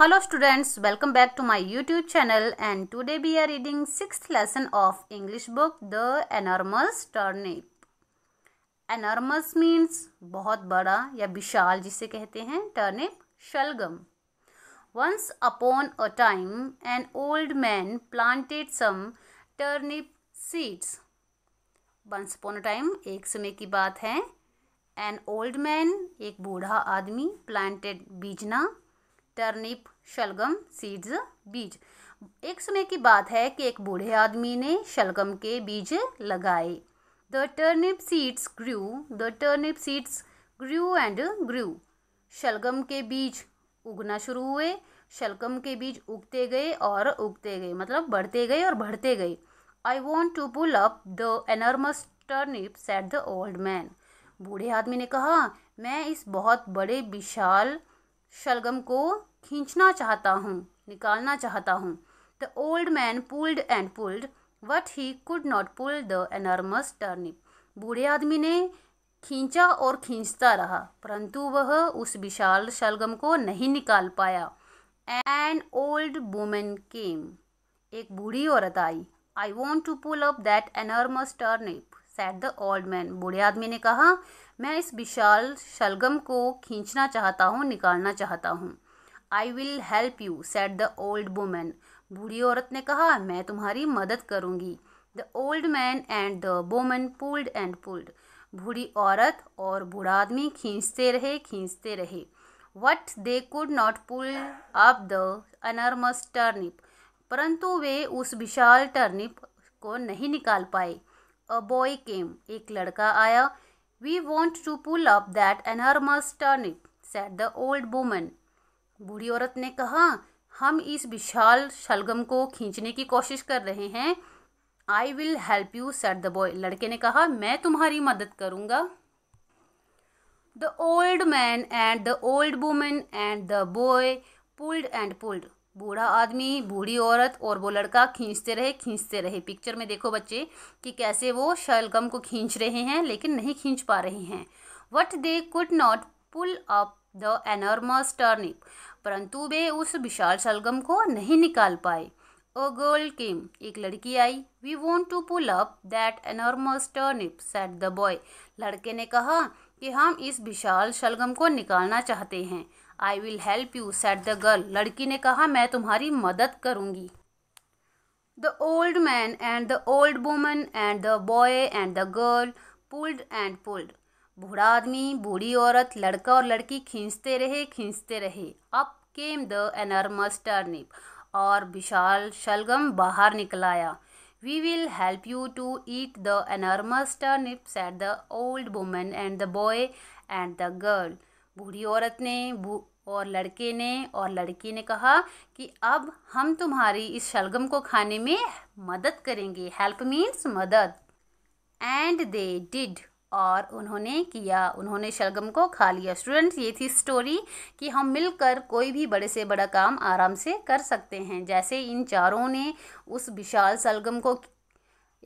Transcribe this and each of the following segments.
Hello students welcome back to my YouTube channel and today we are reading six lesson of English book the enormous turnip enormous means बहुत बड़ा या विशाल जिसे कहते हैं turnip शलगम once upon a time an old man planted some turnip seeds once upon a time एक समय की बात है एन ओल्ड मैन एक बूढ़ा आदमी प्लांटेड बीजना टर्निप शलगम सीड्स बीज एक समय की बात है कि एक बूढ़े आदमी ने शलगम के बीज लगाए the turnip seeds grew the turnip seeds grew and grew शलगम के बीज उगना शुरू हुए शलगम के बीज उगते गए और उगते गए मतलब बढ़ते गए और बढ़ते गए I want to pull up the enormous turnip said the old man बूढ़े आदमी ने कहा मैं इस बहुत बड़े विशाल शलगम को खींचना चाहता हूँ निकालना चाहता हूँ the old man pulled and pulled but he could not pull the enormous turnip बूढ़े आदमी ने खींचा और खींचता रहा परंतु वह उस विशाल शलगम को नहीं निकाल पाया एन ओल्ड वूमेन केम एक बूढ़ी औरत आई I want to pull up that enormous turnip said the old man बूढ़े आदमी ने कहा मैं इस विशाल शलगम को खींचना चाहता हूँ निकालना चाहता हूँ I will help you said the old woman बूढ़ी औरत ने कहा मैं तुम्हारी मदद करूँगी the old man and the woman pulled and pulled बूढ़ी औरत और बूढ़ा आदमी खींचते रहे खींचते रहे but they could not pull up the enormous turnip परंतु वे उस विशाल टर्निप को नहीं निकाल पाए अ बॉय केम एक लड़का आया we want to pull up that enormous turnip said the old woman बूढ़ी औरत ने कहा हम इस विशाल शलगम को खींचने की कोशिश कर रहे हैं I will help you said the boy लड़के ने कहा मैं तुम्हारी मदद करूँगा the old man and the old woman and the boy pulled and pulled बूढ़ा आदमी बूढ़ी औरत और वो लड़का खींचते रहे खींचते रहे पिक्चर में देखो बच्चे कि कैसे वो शलगम को खींच रहे हैं लेकिन नहीं खींच पा रहे हैं but they could not pull up the enormous turnip परंतु वे उस विशाल शलगम को नहीं निकाल पाए अ गर्ल केम एक लड़की आई we want to pull up that enormous turnip said the boy लड़के ने कहा कि हम इस विशाल शलगम को निकालना चाहते हैं I will help you said the girl लड़की ने कहा मैं तुम्हारी मदद करूँगी the old man and the old woman and the boy and the girl pulled and pulled बूढ़ा आदमी बूढ़ी औरत लड़का और लड़की खींचते रहे खींचते रहे up came the enormous turnip और विशाल शलगम बाहर निकलाया we will help you to eat the enormous turnip said the old woman and the boy and the girl बूढ़ी औरत ने बू और लड़के ने और लड़की ने कहा कि अब हम तुम्हारी इस शलगम को खाने में मदद करेंगे हेल्प मीन्स मदद एंड दे डिड और उन्होंने किया उन्होंने शलगम को खा लिया स्टूडेंट्स ये थी स्टोरी कि हम मिलकर कोई भी बड़े से बड़ा काम आराम से कर सकते हैं जैसे इन चारों ने उस विशाल शलगम को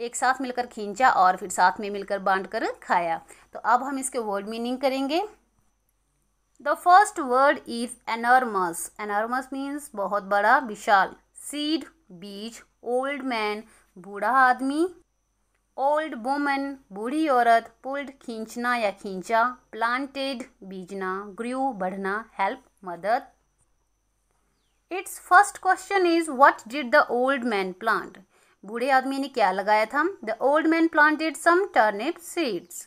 एक साथ मिलकर खींचा और फिर साथ में मिलकर बांट कर खाया तो अब हम इसके वर्ड मीनिंग करेंगे The first word is enormous. Enormous means bahut bada, bishal. Seed, beach, old man, buda aadmi, old woman, budi aurat, pulled, khinchna ya khincha, planted, bijna, grew, badhna, help, madad. Its first question is what did the old man plant? बूढ़े आदमी ने क्या लगाया था the old man planted some turnip seeds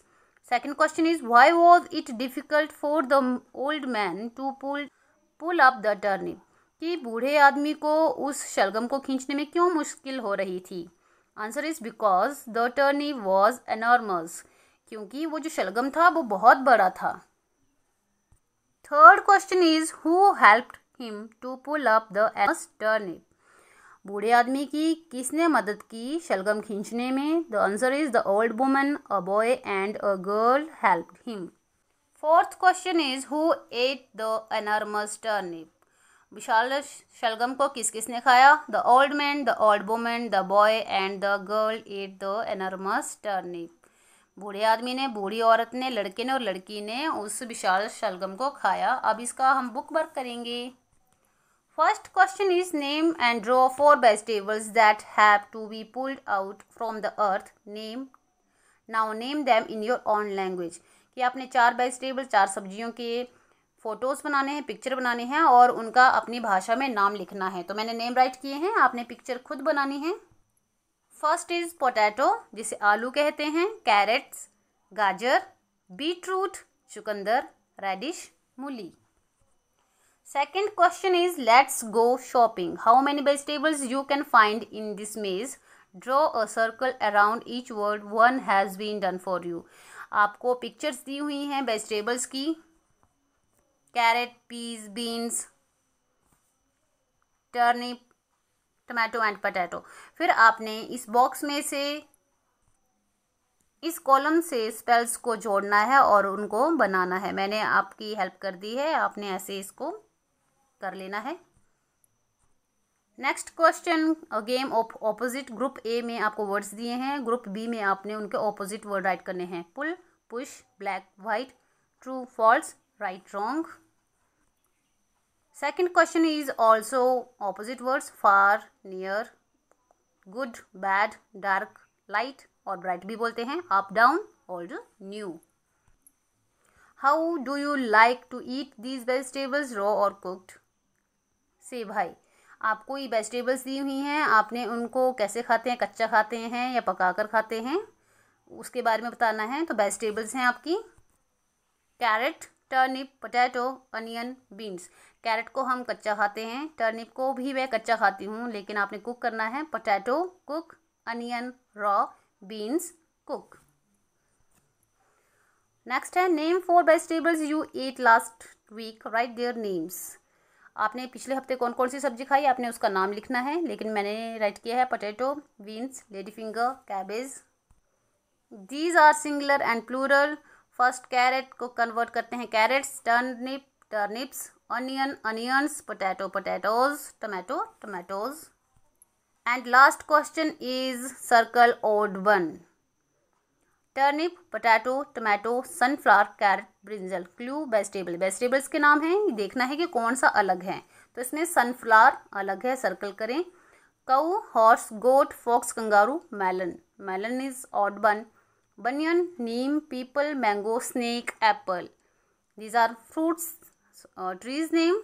second question is why was it difficult for the old man to pull pull up the turnip कि बूढ़े आदमी को उस शलगम को खींचने में क्यों मुश्किल हो रही थी answer is because the turnip was enormous क्योंकि वो जो शलगम था वो बहुत बड़ा था third question is who help him to pull up the turnip बूढ़े आदमी की किसने मदद की शलगम खींचने में the answer is the old woman a boy and a girl help him fourth question is who ate the enormous turnip विशाल शलगम को किस किस ने खाया the old man the old woman the boy and the girl ate the enormous turnip बूढ़े आदमी ने बूढ़ी औरत ने लड़के ने और लड़की ने उस विशाल शलगम को खाया अब इसका हम बुक वर्क करेंगे first question is name and draw four vegetables that have to be pulled out from the earth name now name them in your own language कि आपने चार वेजिटेबल चार सब्जियों के फ़ोटोज़ बनाने हैं पिक्चर बनाने हैं और उनका अपनी भाषा में नाम लिखना है तो मैंने नेम राइट किए हैं आपने पिक्चर खुद बनानी है फर्स्ट इज़ पोटैटो जिसे आलू कहते हैं कैरेट्स गाजर बीट रूट चुकंदर रेडिश मूली second question is let's go shopping how many vegetables you can find in this maze draw a circle around each word one has been done for you आपको pictures दी हुई हैं vegetables की carrot peas beans turnip tomato and potato फिर आपने इस box में से इस कॉलम से स्पेल्स को जोड़ना है और उनको बनाना है मैंने आपकी हेल्प कर दी है आपने ऐसे इसको कर लेना है next question game of opposite group A में आपको वर्ड्स दिए हैं ग्रुप बी में आपने उनके ऑपोजिट वर्ड राइट करने हैं pull push black white true false right wrong second question is also opposite words far near good bad dark light और ब्राइट भी बोलते हैं अप डाउन और new how do you like to eat these vegetables raw और cooked सेवाई आपको ये vegetables दी हुई हैं आपने उनको कैसे खाते हैं कच्चा खाते हैं या पकाकर खाते हैं उसके बारे में बताना है तो वेजिटेबल्स हैं आपकी carrot turnip potato onion beans carrot को हम कच्चा खाते हैं टर्निप को भी मैं कच्चा खाती हूँ लेकिन आपने कुक करना है potato cook onion raw beans cook next है name four vegetables you ate last week write their names आपने पिछले हफ्ते कौन कौन सी सब्जी खाई आपने उसका नाम लिखना है लेकिन मैंने राइट किया है potato beans lady finger cabbage these are singular and plural first carrot को कन्वर्ट करते हैं carrots turnip turnips onion onions potato potatoes tomato tomatoes and last question is circle odd one turnip potato tomato sunflower carrot brinjal clue vegetable vegetables के नाम हैं देखना है कि कौन सा अलग है तो इसमें सनफ्लावर अलग है सर्कल करें cow horse goat fox kangaroo melon melon is odd one banyan neem peepal mango snake apple these are fruits trees name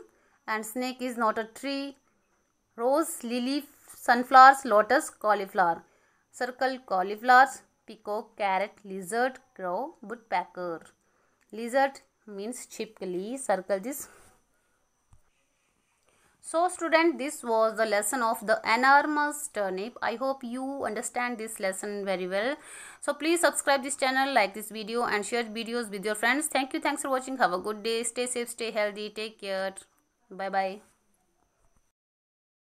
and snake is not a tree rose lily sunflowers lotus cauliflower circle cauliflowers peacock, carrot, lizard, crow, woodpecker. Lizard means chipkali. Circle this. So student, this was the lesson of the enormous turnip. I hope you understand this lesson very well. So please subscribe this channel, like this video and share videos with your friends. Thank you. Thanks for watching. Have a good day. Stay safe, stay healthy. Take care. Bye-bye.